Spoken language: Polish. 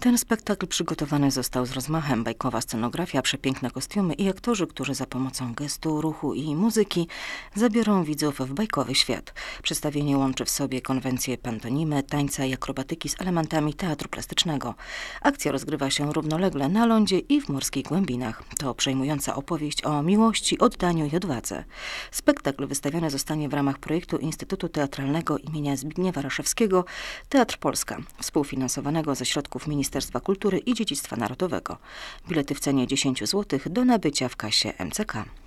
Ten spektakl przygotowany został z rozmachem, bajkowa scenografia, przepiękne kostiumy i aktorzy, którzy za pomocą gestu, ruchu i muzyki zabiorą widzów w bajkowy świat. Przedstawienie łączy w sobie konwencje pantonimy, tańca i akrobatyki z elementami teatru plastycznego. Akcja rozgrywa się równolegle na lądzie i w morskich głębinach. To przejmująca opowieść o miłości, oddaniu i odwadze. Spektakl wystawiony zostanie w ramach projektu Instytutu Teatralnego imienia Zbigniewa Raszewskiego Teatr Polska, współfinansowanego ze środków Ministerstwa Ministerstwa Kultury i Dziedzictwa Narodowego. Bilety w cenie 10 zł do nabycia w kasie MCK.